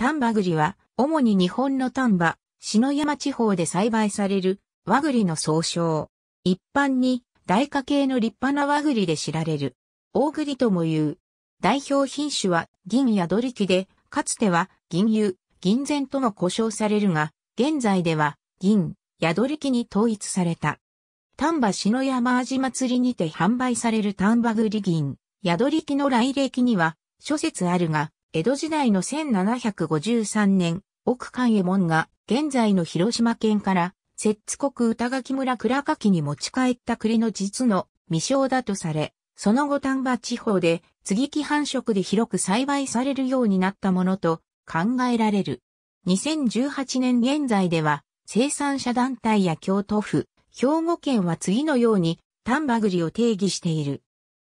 丹波栗は、主に日本の丹波、篠山地方で栽培される和栗の総称。一般に、大花系の立派な和栗で知られる。大栗とも言う。代表品種は銀やドリキで、かつては銀油、銀前とも呼称されるが、現在では銀、やどりきに統一された。丹波篠山味祭りにて販売される丹波栗銀、やどりきの来歴には諸説あるが、江戸時代の1753年、奥関右衛門が現在の広島県から、摂津国歌垣村倉垣に持ち帰った栗の実の未生だとされ、その後丹波地方で次ぎ木繁殖で広く栽培されるようになったものと考えられる。2018年現在では、生産者団体や京都府、兵庫県は次のように丹波栗を定義している。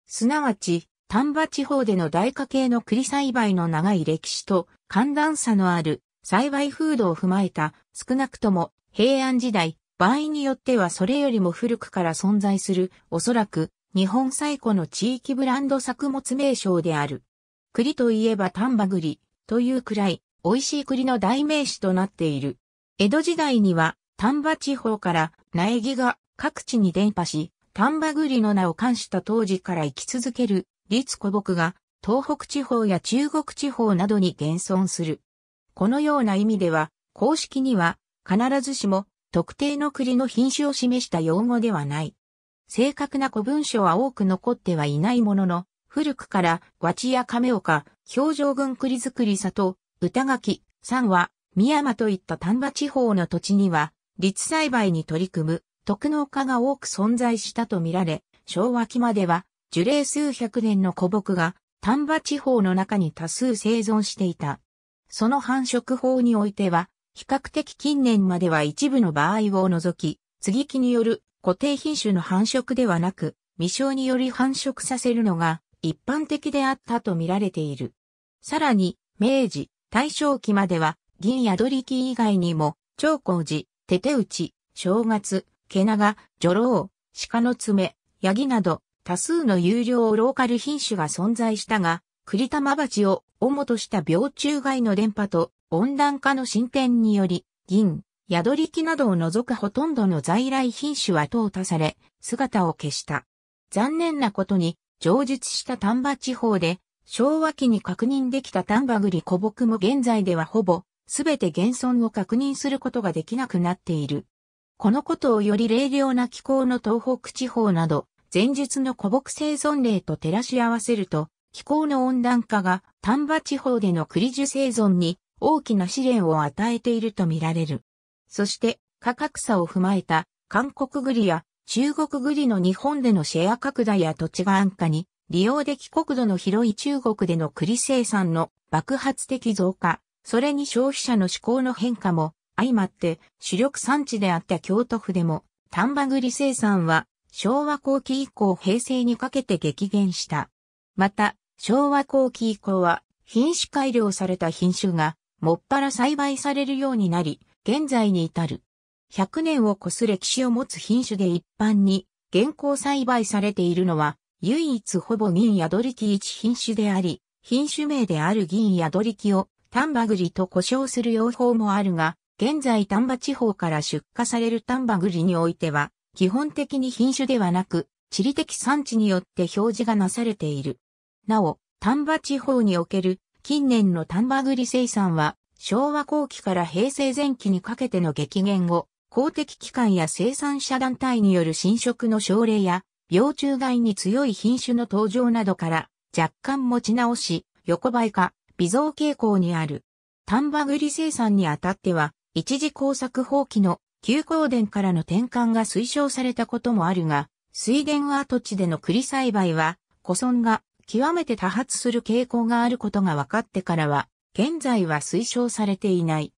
すなわち、丹波地方での大化系の栗栽培の長い歴史と寒暖差のある栽培風土を踏まえた少なくとも平安時代、場合によってはそれよりも古くから存在するおそらく日本最古の地域ブランド作物名称である。栗といえば丹波栗というくらい美味しい栗の代名詞となっている。江戸時代には丹波地方から苗木が各地に伝播し、丹波栗の名を冠した当時から生き続ける立古木が東北地方や中国地方などに現存する。このような意味では、公式には必ずしも特定の栗の品種を示した用語ではない。正確な古文書は多く残ってはいないものの、古くから、和地や亀岡、表情群栗作り里、歌垣、三和、宮間といった丹波地方の土地には、立栽培に取り組む、特農家が多く存在したとみられ、昭和期までは、樹齢数百年の古木が丹波地方の中に多数生存していた。その繁殖法においては、比較的近年までは一部の場合を除き、接ぎ木による固定品種の繁殖ではなく、未生により繁殖させるのが一般的であったと見られている。さらに、明治、大正期までは、銀やドリキ以外にも、長光寺、手手打ち、正月、毛長、女郎、鹿の爪、ヤギなど、多数の有料ローカル品種が存在したが、栗玉鉢を主とした病虫害の伝播と温暖化の進展により、銀、宿り木などを除くほとんどの在来品種は淘汰され、姿を消した。残念なことに、上述した丹波地方で、昭和期に確認できた丹波栗古木も現在ではほぼ、すべて現存を確認することができなくなっている。このことをより冷涼な気候の東北地方など、前述の古木生存例と照らし合わせると、気候の温暖化が丹波地方での栗樹生存に大きな試練を与えているとみられる。そして価格差を踏まえた韓国栗や中国栗の日本でのシェア拡大や土地が安価に利用でき国土の広い中国での栗生産の爆発的増加、それに消費者の思考の変化も相まって主力産地であった京都府でも丹波栗生産は昭和後期以降平成にかけて激減した。また、昭和後期以降は品種改良された品種がもっぱら栽培されるようになり、現在に至る。100年を超す歴史を持つ品種で一般に現行栽培されているのは、唯一ほぼ銀ヤドりキ一品種であり、品種名である銀ヤドりキを丹波栗と呼称する用法もあるが、現在丹波地方から出荷される丹波栗においては、基本的に品種ではなく、地理的産地によって表示がなされている。なお、丹波地方における近年の丹波栗生産は、昭和後期から平成前期にかけての激減後、公的機関や生産者団体による侵食の奨励や、病虫害に強い品種の登場などから若干持ち直し、横ばいか、微増傾向にある。丹波栗生産にあたっては、一時工作放棄の旧光電からの転換が推奨されたこともあるが、水田跡地での栗栽培は、古村が極めて多発する傾向があることが分かってからは、現在は推奨されていない。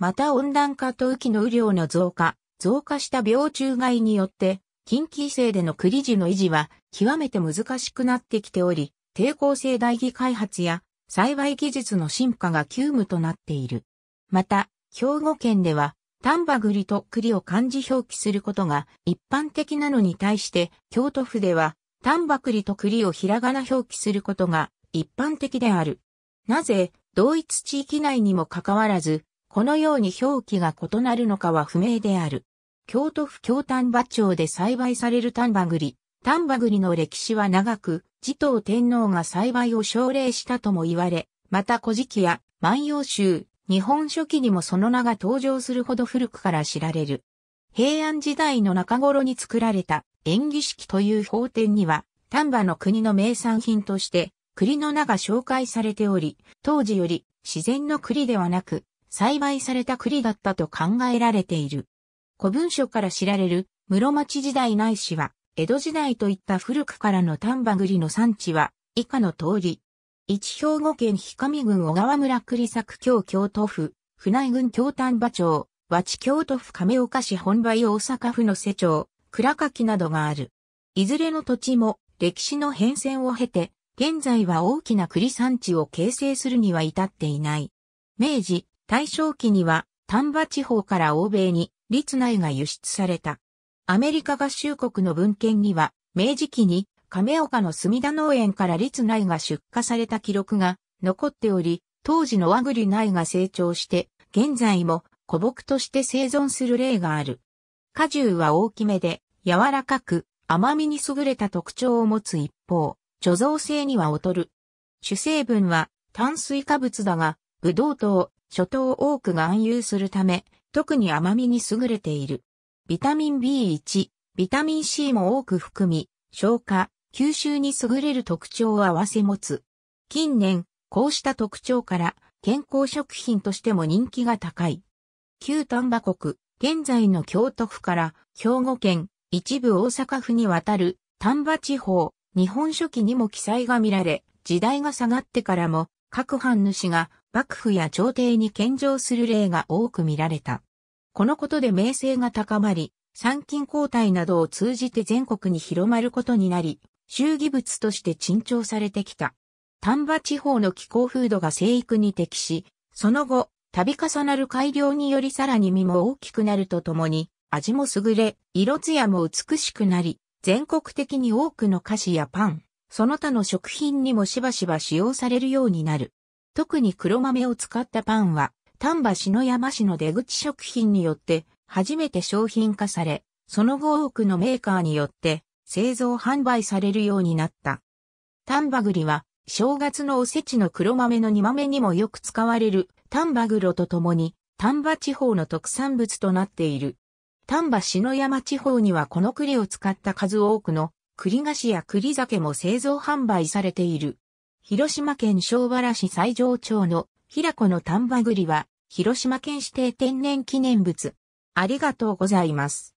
また温暖化と雨季の雨量の増加、増加した病虫害によって、近畿性での栗樹の維持は極めて難しくなってきており、抵抗性代議開発や栽培技術の進化が急務となっている。また、兵庫県では丹波栗と栗を漢字表記することが一般的なのに対して、京都府では丹波栗と栗をひらがな表記することが一般的である。なぜ、同一地域内にもかかわらず、このように表記が異なるのかは不明である。京都府京丹波町で栽培される丹波栗。丹波栗の歴史は長く、持統天皇が栽培を奨励したとも言われ、また古事記や万葉集、日本書紀にもその名が登場するほど古くから知られる。平安時代の中頃に作られた縁起式という法典には、丹波の国の名産品として、栗の名が紹介されており、当時より自然の栗ではなく、栽培された栗だったと考えられている。古文書から知られる室町時代ないしは、江戸時代といった古くからの丹波栗の産地は、以下の通り、一兵庫県氷上郡小川村栗作京京都府、船井郡京丹波町、和地京都府亀岡市本場大阪府の瀬町、倉垣などがある。いずれの土地も歴史の変遷を経て、現在は大きな栗産地を形成するには至っていない。明治、大正期には丹波地方から欧米に立内が輸出された。アメリカ合衆国の文献には、明治期に亀岡の隅田農園から立内が出荷された記録が残っており、当時の和栗内が成長して、現在も古木として生存する例がある。果汁は大きめで、柔らかく、甘みに優れた特徴を持つ一方、貯蔵性には劣る。主成分は炭水化物だが、ブドウ糖、諸糖多くが含有するため、特に甘みに優れている。ビタミン B1、ビタミン C も多く含み、消化、吸収に優れる特徴を併せ持つ。近年、こうした特徴から健康食品としても人気が高い。旧丹波国、現在の京都府から兵庫県、一部大阪府にわたる丹波地方、日本書紀にも記載が見られ、時代が下がってからも各藩主が幕府や朝廷に献上する例が多く見られた。このことで名声が高まり、参勤交代などを通じて全国に広まることになり、衆議物として珍重されてきた。丹波地方の気候風土が生育に適し、その後、度重なる改良によりさらに実も大きくなるとともに、味も優れ、色艶も美しくなり、全国的に多くの菓子やパン、その他の食品にもしばしば使用されるようになる。特に黒豆を使ったパンは、丹波篠山市の出口食品によって初めて商品化され、その後多くのメーカーによって製造販売されるようになった。丹波栗は、正月のおせちの黒豆の煮豆にもよく使われる丹波黒とともに、丹波地方の特産物となっている。丹波篠山地方にはこの栗を使った数多くの栗菓子や栗酒も製造販売されている。広島県昭原市西条町の平子の丹波栗は広島県指定天然記念物。ありがとうございます。